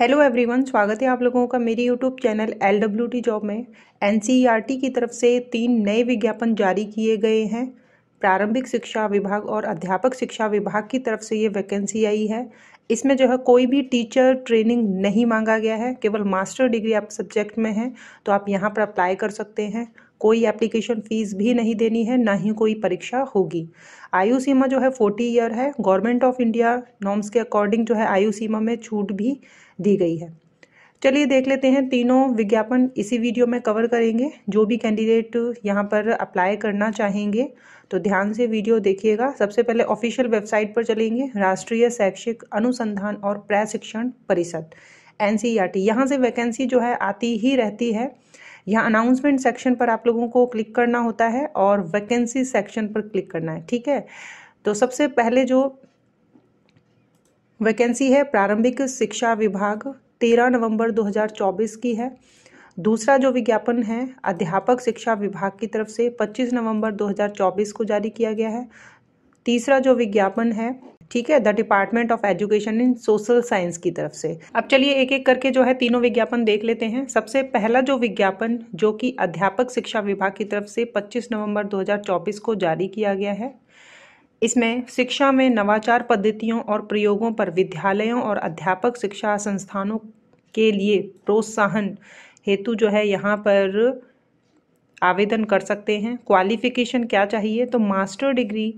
hello everyone स्वागत है आप लोगों का मेरी YouTube channel L W T job में एन e की तरफ से तीन नए विज्ञापन जारी किए गए हैं प्रारंभिक शिक्षा विभाग और अध्यापक शिक्षा विभाग की तरफ से ये वैकेंसी आई है इसमें जो है कोई भी टीचर ट्रेनिंग नहीं मांगा गया है केवल मास्टर डिग्री आप सब्जेक्ट में हैं तो आप यहाँ पर अप्लाई कर सकते हैं कोई एप्लीकेशन फ़ीस भी नहीं देनी है ना ही कोई परीक्षा होगी आयु सीमा जो है फोर्टी ईयर है गवर्नमेंट ऑफ इंडिया नॉर्म्स के अकॉर्डिंग जो है आयु सीमा में छूट भी दी गई है चलिए देख लेते हैं तीनों विज्ञापन इसी वीडियो में कवर करेंगे जो भी कैंडिडेट यहाँ पर अप्लाई करना चाहेंगे तो ध्यान से वीडियो देखिएगा सबसे पहले ऑफिशियल वेबसाइट पर चलेंगे राष्ट्रीय शैक्षिक अनुसंधान और प्रशिक्षण परिषद एन सी e यहाँ से वैकेंसी जो है आती ही रहती है यहाँ अनाउंसमेंट सेक्शन पर आप लोगों को क्लिक करना होता है और वैकेंसी सेक्शन पर क्लिक करना है ठीक है तो सबसे पहले जो वैकेंसी है प्रारंभिक शिक्षा विभाग तेरह नवंबर 2024 की है दूसरा जो विज्ञापन है अध्यापक शिक्षा विभाग की तरफ से 25 नवंबर 2024 को जारी किया गया है तीसरा जो विज्ञापन है ठीक है the department of education in social science की तरफ से अब चलिए एक एक करके जो है तीनों विज्ञापन देख लेते हैं सबसे पहला जो विज्ञापन जो कि अध्यापक शिक्षा विभाग की तरफ से 25 नवंबर 2024 को जारी किया गया है इसमें शिक्षा में नवाचार पद्धतियों और प्रयोगों पर विद्यालयों और अध्यापक शिक्षा संस्थानों के लिए प्रोत्साहन हेतु जो है यहाँ पर आवेदन कर सकते हैं क्वालिफिकेशन क्या चाहिए तो मास्टर डिग्री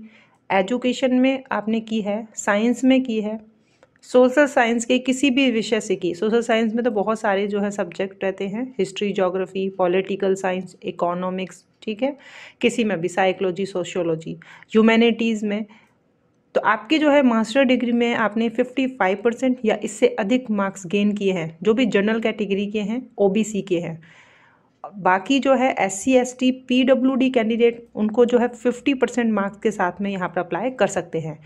एजुकेशन में आपने की है साइंस में की है सोशल साइंस के किसी भी विषय से की सोशल साइंस में तो बहुत सारे जो है सब्जेक्ट रहते हैं history geography political science economics ठीक है किसी में भी साइकोलॉजी सोशियोलॉजी ह्यूमैनिटीज़ में तो आपके जो है मास्टर डिग्री में आपने 55 परसेंट या इससे अधिक मार्क्स गेन किए हैं जो भी जनरल कैटेगरी के हैं ओ के हैं बाकी जो है S C S T P W D candidate उनको जो है फिफ्टी परसेंट मार्क्स के साथ में यहाँ पर अप्लाई कर सकते हैं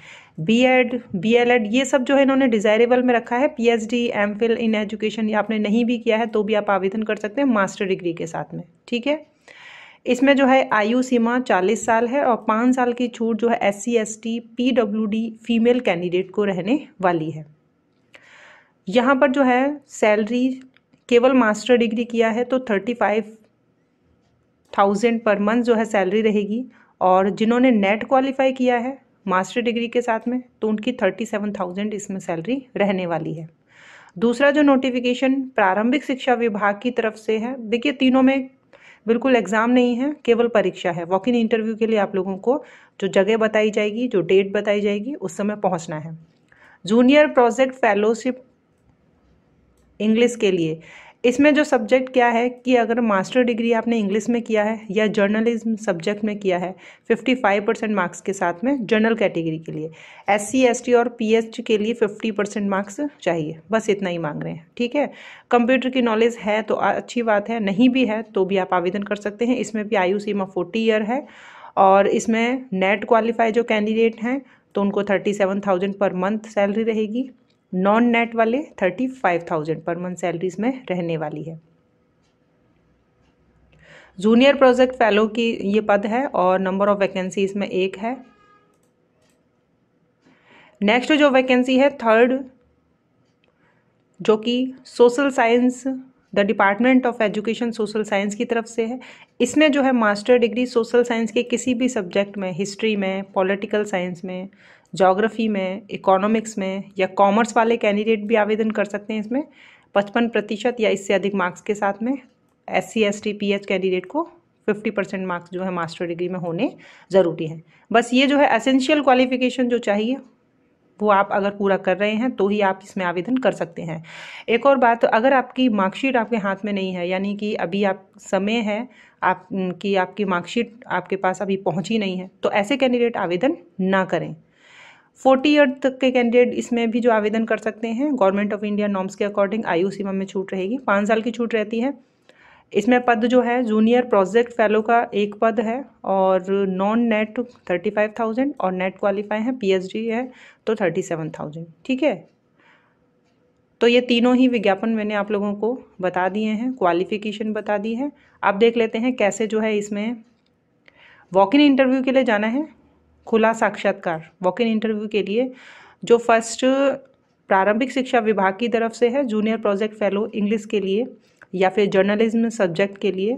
B Ed B L Ed ये सब जो है इन्होंने डिजायरेबल में रखा है P H D M Phil in education या आपने नहीं भी किया है तो भी आप आवेदन कर सकते हैं मास्टर डिग्री के साथ में ठीक है इसमें जो है आयु सीमा 40 साल है और पाँच साल की छूट जो है S C S T P W D female candidate को रहने वाली है यहाँ पर जो है सैलरी केवल मास्टर डिग्री किया है तो thirty five thousand per month जो है सैलरी रहेगी और जिन्होंने नेट क्वालिफाई किया है मास्टर डिग्री के साथ में तो उनकी थर्टी सेवन थाउजेंड इसमें सैलरी रहने वाली है दूसरा जो नोटिफिकेशन प्रारंभिक शिक्षा विभाग की तरफ से है देखिए तीनों में बिल्कुल एग्ज़ाम नहीं है केवल परीक्षा है वॉक इन इंटरव्यू के लिए आप लोगों को जो जगह बताई जाएगी जो डेट बताई जाएगी उस समय पहुंचना है जूनियर प्रोजेक्ट फेलोशिप इंग्लिश के लिए इसमें जो सब्जेक्ट क्या है कि अगर मास्टर डिग्री आपने इंग्लिश में किया है या जर्नलिज्म सब्जेक्ट में किया है 55 परसेंट मार्क्स के साथ में जनरल कैटेगरी के लिए एस सी एस टी और पी एच के लिए 50 परसेंट मार्क्स चाहिए बस इतना ही मांग रहे हैं ठीक है कंप्यूटर की नॉलेज है तो अच्छी बात है नहीं भी है तो भी आप आवेदन कर सकते हैं इसमें भी आयु सीमा फोर्टी ईयर है और इसमें नेट क्वालिफाई जो कैंडिडेट हैं तो उनको thirty seven thousand per month salary रहेगी नॉन नेट वाले thirty five thousand per month salaries में रहने वाली है जूनियर प्रोजेक्ट फेलो की ये पद है और नंबर ऑफ वैकेंसी इसमें एक है नेक्स्ट जो वैकेंसी है थर्ड जो कि social science the department of education social science की तरफ से है इसमें जो है मास्टर डिग्री सोशल साइंस के किसी भी सब्जेक्ट में हिस्ट्री में पॉलिटिकल साइंस में जोग्राफ़ी में इकोनॉमिक्स में या कॉमर्स वाले कैंडिडेट भी आवेदन कर सकते हैं इसमें पचपन प्रतिशत या इससे अधिक मार्क्स के साथ में S C S T P H candidate को फिफ्टी परसेंट मार्क्स जो है मास्टर डिग्री में होने ज़रूरी हैं बस ये जो है असेंशियल क्वालिफिकेशन जो चाहिए वो आप अगर पूरा कर रहे हैं तो ही आप इसमें आवेदन कर सकते हैं एक और बात अगर आपकी मार्कशीट आपके हाथ में नहीं है यानी कि अभी आप समय है आप कि आपकी मार्कशीट आपके पास अभी पहुंची नहीं है तो ऐसे कैंडिडेट आवेदन ना करें फोर्टी ईयर तक के कैंडिडेट इसमें भी जो आवेदन कर सकते हैं गवर्नमेंट ऑफ इंडिया नॉर्म्स के अकॉर्डिंग आयु सीमा में छूट रहेगी पाँच साल की छूट रहती है इसमें पद जो है जूनियर प्रोजेक्ट फेलो का एक पद है और non net thirty five thousand और नेट क्वालिफाई है पीएचडी है तो थर्टी सेवन थाउजेंड ठीक है तो ये तीनों ही विज्ञापन मैंने आप लोगों को बता दिए हैं क्वालिफिकेशन बता दी है आप देख लेते हैं कैसे जो है इसमें वॉक इन इंटरव्यू के लिए जाना है खुला साक्षात्कार वॉक इन इंटरव्यू के लिए जो फर्स्ट प्रारंभिक शिक्षा विभाग की तरफ से है जूनियर प्रोजेक्ट फेलो इंग्लिश के लिए या फिर जर्नलिज्म सब्जेक्ट के लिए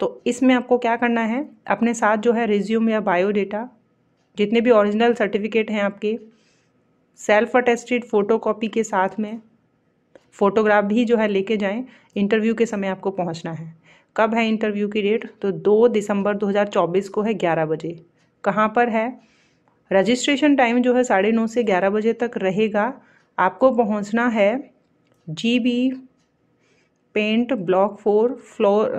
तो इसमें आपको क्या करना है अपने साथ जो है रिज्यूम या बायोडेटा जितने भी ओरिजिनल सर्टिफिकेट हैं आपके सेल्फ अटेस्टेड फ़ोटोकॉपी के साथ में फ़ोटोग्राफ भी जो है लेके जाएं इंटरव्यू के समय आपको पहुंचना है कब है इंटरव्यू की डेट तो दो दिसंबर 2024 को है ग्यारह बजे कहाँ पर है रजिस्ट्रेशन टाइम जो है साढ़े नौ से ग्यारह बजे तक रहेगा आपको पहुँचना है G B Pant block four floor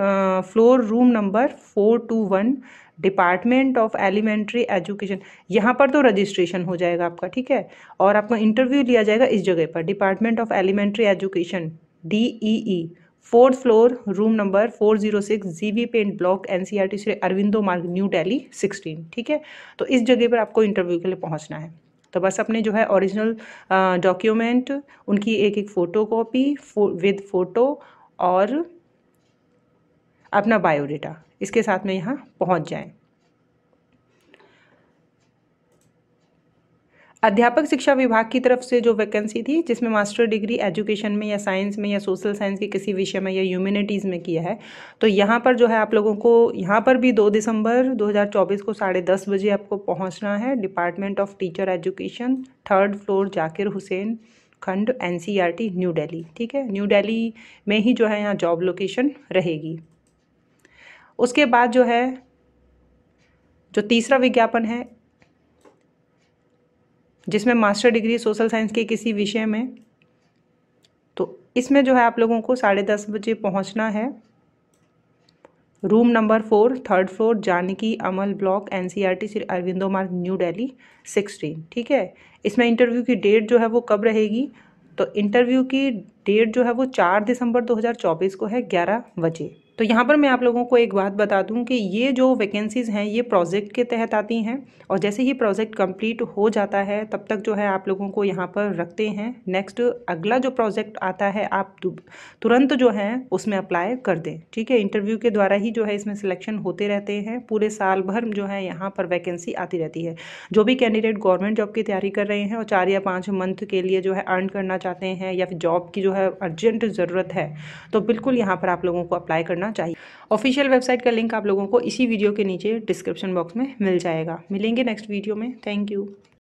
floor room number four two one department of elementary education यहाँ पर तो रजिस्ट्रेशन हो जाएगा आपका ठीक है और आपका इंटरव्यू लिया जाएगा इस जगह पर department of elementary education D E E fourth floor room number four zero six G V Pant block N C R T Shri Aurobindo Marg new daily sixteen ठीक है तो इस जगह पर आपको इंटरव्यू के लिए पहुँचना है तो बस अपने जो है ओरिजिनल डॉक्यूमेंट उनकी एक एक फ़ोटो कॉपी फो, विद फ़ोटो और अपना बायोडेटा इसके साथ में यहाँ पहुँच जाएँ अध्यापक शिक्षा विभाग की तरफ से जो वैकेंसी थी जिसमें मास्टर डिग्री एजुकेशन में या साइंस में या सोशल साइंस के किसी विषय में या ह्यूमैनिटीज़ में किया है तो यहाँ पर जो है आप लोगों को यहाँ पर भी 2 दिसंबर 2024 को साढ़े दस बजे आपको पहुँचना है department of teacher education third floor Zakir Hussain Khand T new Delhi ठीक है न्यू दिल्ली में ही जो है यहाँ जॉब लोकेशन रहेगी उसके बाद जो है जो तीसरा विज्ञापन है जिसमें मास्टर डिग्री सोशल साइंस के किसी विषय में तो इसमें जो है आप लोगों को साढ़े दस बजे पहुंचना है room number four third floor Janaki Ammal block N C R T Shri Aurobindo Marg new daily sixteen ठीक है इसमें इंटरव्यू की डेट जो है वो कब रहेगी तो इंटरव्यू की डेट जो है वो चार दिसंबर 2024 को है ग्यारह बजे तो यहाँ पर मैं आप लोगों को एक बात बता दूँ कि ये जो वैकेंसीज़ हैं ये प्रोजेक्ट के तहत आती हैं और जैसे ही प्रोजेक्ट कंप्लीट हो जाता है तब तक जो है आप लोगों को यहाँ पर रखते हैं नेक्स्ट अगला जो प्रोजेक्ट आता है आप तुरंत जो है उसमें अप्लाई कर दें ठीक है इंटरव्यू के द्वारा ही जो है इसमें सिलेक्शन होते रहते हैं पूरे साल भर जो है यहाँ पर वैकेंसी आती रहती है जो भी कैंडिडेट गवर्नमेंट जॉब की तैयारी कर रहे हैं और चार या पाँच मंथ के लिए जो है अर्न करना चाहते हैं या फिर जॉब की जो है अर्जेंट ज़रूरत है तो बिल्कुल यहाँ पर आप लोगों को अप्लाई करना करना चाहिए ऑफिशियल वेबसाइट का लिंक आप लोगों को इसी वीडियो के नीचे डिस्क्रिप्शन बॉक्स में मिल जाएगा मिलेंगे नेक्स्ट वीडियो में थैंक यू